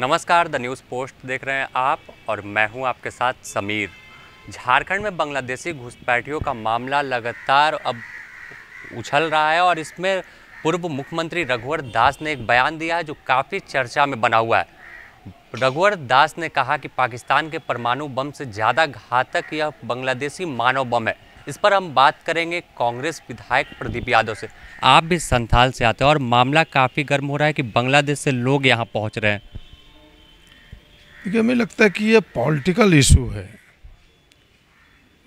नमस्कार the news post देख रहे हैं आप और मैं हूं आपके साथ समीर झारखंड में बांग्लादेशी घुसपैठियों का मामला लगातार अब उछल रहा है और इसमें पूर्व मुख्यमंत्री रघुवर दास ने एक बयान दिया है जो काफ़ी चर्चा में बना हुआ है रघुवर दास ने कहा कि पाकिस्तान के परमाणु बम से ज़्यादा घातक यह बांग्लादेशी मानव बम है इस पर हम बात करेंगे कांग्रेस विधायक प्रदीप यादव से आप भी संथाल से आते हैं और मामला काफ़ी गर्म हो रहा है कि बांग्लादेश से लोग यहाँ पहुँच रहे हैं देखिए हमें लगता है कि ये पॉलिटिकल इशू है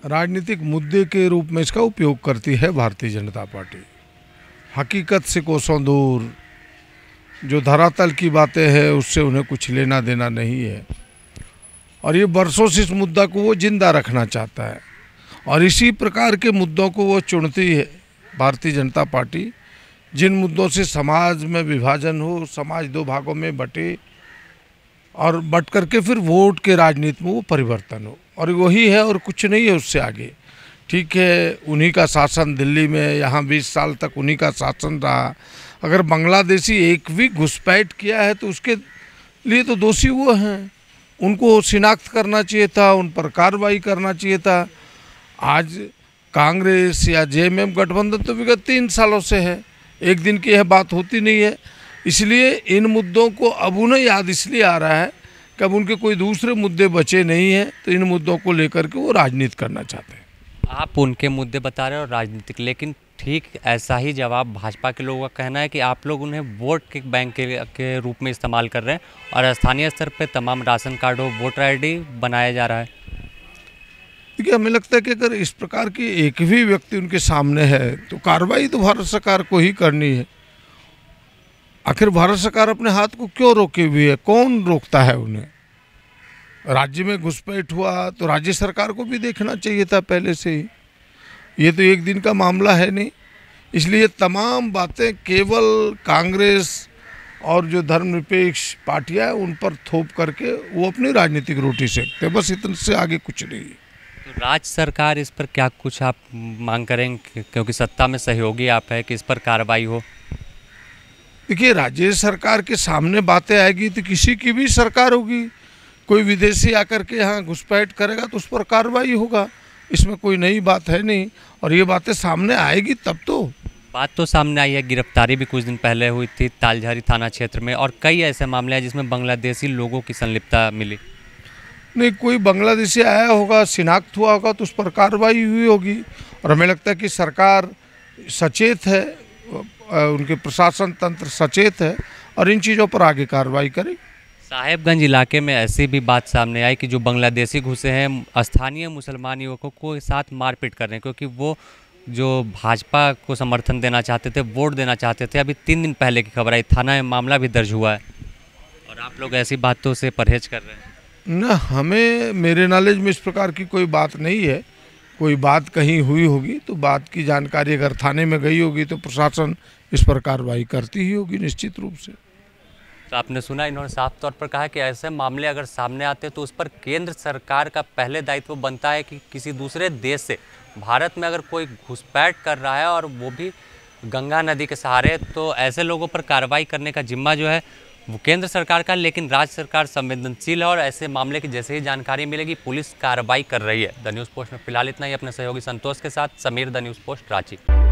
राजनीतिक मुद्दे के रूप में इसका उपयोग करती है भारतीय जनता पार्टी हकीकत से कोसों दूर जो धरातल की बातें हैं उससे उन्हें कुछ लेना देना नहीं है और ये बरसों से इस मुद्दा को वो जिंदा रखना चाहता है और इसी प्रकार के मुद्दों को वो चुनती है भारतीय जनता पार्टी जिन मुद्दों से समाज में विभाजन हो समाज दो भागों में बटे और बट करके फिर वोट के राजनीति में वो परिवर्तन हो और वही है और कुछ नहीं है उससे आगे ठीक है उन्हीं का शासन दिल्ली में यहाँ 20 साल तक उन्हीं का शासन रहा अगर बांग्लादेशी एक भी घुसपैठ किया है तो उसके लिए तो दोषी वो हैं उनको शिनाख्त करना चाहिए था उन पर कार्रवाई करना चाहिए था आज कांग्रेस या जे गठबंधन तो विगत तीन सालों से है एक दिन की यह बात होती नहीं है इसलिए इन मुद्दों को अब उन्हें याद इसलिए आ रहा है कि अब उनके कोई दूसरे मुद्दे बचे नहीं हैं तो इन मुद्दों को लेकर के वो राजनीति करना चाहते हैं आप उनके मुद्दे बता रहे हो राजनीतिक लेकिन ठीक ऐसा ही जवाब भाजपा के लोगों का कहना है कि आप लोग उन्हें वोट के बैंक के, के रूप में इस्तेमाल कर रहे हैं और स्थानीय स्तर पर तमाम राशन कार्ड और वोटर आई बनाया जा रहा है देखिए हमें लगता है कि अगर इस प्रकार की एक भी व्यक्ति उनके सामने है तो कार्रवाई तो भारत सरकार को ही करनी है आखिर भारत सरकार अपने हाथ को क्यों रोके हुई है कौन रोकता है उन्हें राज्य में घुसपैठ हुआ तो राज्य सरकार को भी देखना चाहिए था पहले से ही ये तो एक दिन का मामला है नहीं इसलिए तमाम बातें केवल कांग्रेस और जो धर्मनिरपेक्ष पार्टियां हैं उन पर थोप करके वो अपनी राजनीतिक रोटी सेकते बस इतने से आगे कुछ नहीं तो राज्य सरकार इस पर क्या कुछ आप मांग करेंगे क्योंकि सत्ता में सहयोगी आप है कि इस पर कार्रवाई हो देखिए राज्य सरकार के सामने बातें आएगी तो किसी की भी सरकार होगी कोई विदेशी आकर के यहाँ घुसपैठ करेगा तो उस पर कार्रवाई होगा इसमें कोई नई बात है नहीं और ये बातें सामने आएगी तब तो बात तो सामने आई है गिरफ्तारी भी कुछ दिन पहले हुई थी तालझारी थाना क्षेत्र में और कई ऐसे मामले हैं जिसमें बांग्लादेशी लोगों की संलिप्तता मिली नहीं कोई बांग्लादेशी आया होगा शिनाख्त हुआ होगा तो उस पर कार्रवाई हुई होगी और हमें लगता है कि सरकार सचेत है उनके प्रशासन तंत्र सचेत है और इन चीज़ों पर आगे कार्रवाई करें साहेबगंज इलाके में ऐसी भी बात सामने आई कि जो बांग्लादेशी घुसे हैं स्थानीय मुसलमान युवकों को साथ मारपीट कर रहे हैं क्योंकि वो जो भाजपा को समर्थन देना चाहते थे वोट देना चाहते थे अभी तीन दिन पहले की खबर आई थाना में मामला भी दर्ज हुआ है और आप लोग ऐसी बातों से परहेज कर रहे हैं न हमें मेरे नॉलेज में इस प्रकार की कोई बात नहीं है कोई बात कहीं हुई होगी तो बात की जानकारी अगर थाने में गई होगी तो प्रशासन इस पर कार्रवाई करती ही होगी निश्चित रूप से तो आपने सुना इन्होंने साफ तौर पर कहा कि ऐसे मामले अगर सामने आते तो उस पर केंद्र सरकार का पहले दायित्व बनता है कि किसी दूसरे देश से भारत में अगर कोई घुसपैठ कर रहा है और वो भी गंगा नदी के सहारे तो ऐसे लोगों पर कार्रवाई करने का जिम्मा जो है वो केंद्र सरकार का लेकिन राज्य सरकार संवेदनशील है और ऐसे मामले की जैसे ही जानकारी मिलेगी पुलिस कार्रवाई कर रही है द न्यूज़ पोस्ट में फिलहाल इतना ही अपने सहयोगी संतोष के साथ Sameer the news post Ranchi